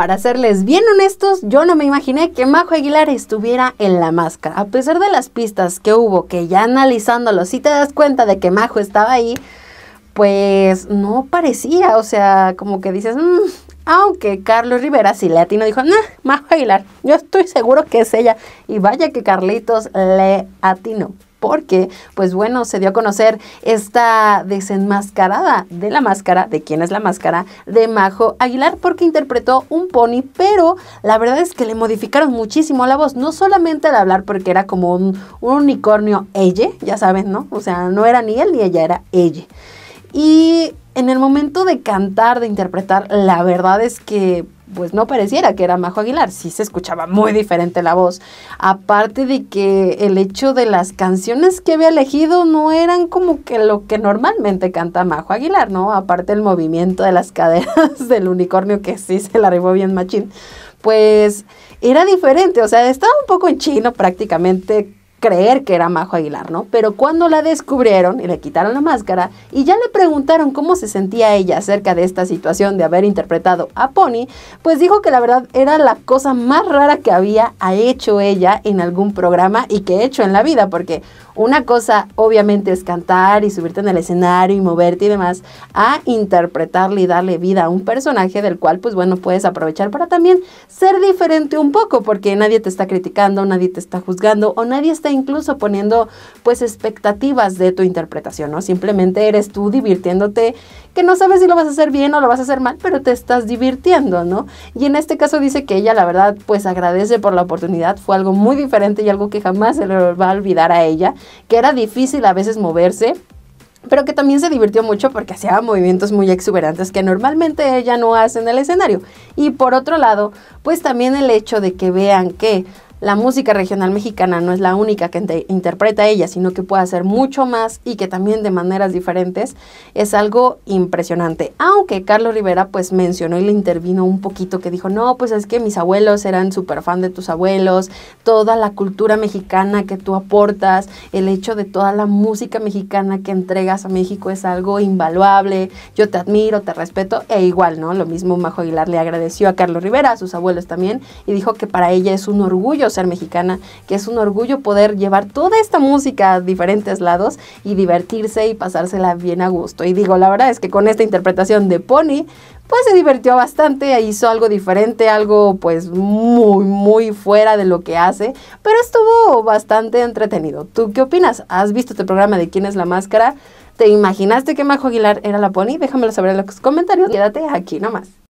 Para serles bien honestos, yo no me imaginé que Majo Aguilar estuviera en la máscara. A pesar de las pistas que hubo, que ya analizándolo, si te das cuenta de que Majo estaba ahí, pues no parecía. O sea, como que dices, mm, aunque Carlos Rivera si le atinó, dijo, nah, Majo Aguilar, yo estoy seguro que es ella. Y vaya que Carlitos le atinó porque, pues bueno, se dio a conocer esta desenmascarada de la máscara, de quién es la máscara, de Majo Aguilar, porque interpretó un pony, pero la verdad es que le modificaron muchísimo la voz, no solamente al hablar, porque era como un, unicornio ella, ya saben, ¿no? O sea, no era ni él ni ella, era ella. Y en el momento de cantar, de interpretar, la verdad es que pues no pareciera que era Majo Aguilar, sí se escuchaba muy diferente la voz. Aparte de que el hecho de las canciones que había elegido no eran como que lo que normalmente canta Majo Aguilar, ¿no? Aparte el movimiento de las caderas del unicornio que sí se la arribó bien machín, pues era diferente, o sea, estaba un poco en chino prácticamente creer que era Majo Aguilar, ¿no? Pero cuando la descubrieron y le quitaron la máscara y ya le preguntaron cómo se sentía ella acerca de esta situación de haber interpretado a Pony, pues dijo que la verdad era la cosa más rara que había hecho ella en algún programa y que he hecho en la vida, porque una cosa obviamente es cantar y subirte en el escenario y moverte y demás, a interpretarle y darle vida a un personaje del cual pues bueno puedes aprovechar para también ser diferente un poco, porque nadie te está criticando, nadie te está juzgando o nadie está incluso poniendo pues expectativas de tu interpretación, ¿no? Simplemente eres tú divirtiéndote, que no sabes si lo vas a hacer bien o lo vas a hacer mal, pero te estás divirtiendo, ¿no? Y en este caso dice que ella la verdad pues agradece por la oportunidad, fue algo muy diferente y algo que jamás se le va a olvidar a ella, que era difícil a veces moverse, pero que también se divirtió mucho porque hacía movimientos muy exuberantes que normalmente ella no hace en el escenario. Y por otro lado, pues también el hecho de que vean que la música regional mexicana no es la única que interpreta ella, sino que puede hacer mucho más y que también de maneras diferentes, es algo impresionante. Aunque Carlos Rivera pues mencionó y le intervino un poquito que dijo, no, pues es que mis abuelos eran súper fan de tus abuelos, toda la cultura mexicana que tú aportas, el hecho de toda la música mexicana que entregas a México es algo invaluable, yo te admiro, te respeto, e igual, ¿no? Lo mismo Majo Aguilar le agradeció a Carlos Rivera, a sus abuelos también, y dijo que para ella es un orgullo ser mexicana, que es un orgullo poder llevar toda esta música a diferentes lados y divertirse y pasársela bien a gusto. Y digo, la verdad es que con esta interpretación de Pony, pues se divirtió bastante, hizo algo diferente, algo pues muy, muy fuera de lo que hace, pero estuvo bastante entretenido. ¿Tú qué opinas? ¿Has visto este programa de quién es la máscara? ¿Te imaginaste que Majo Aguilar era la Pony? Déjamelo saber en los comentarios. Quédate aquí nomás.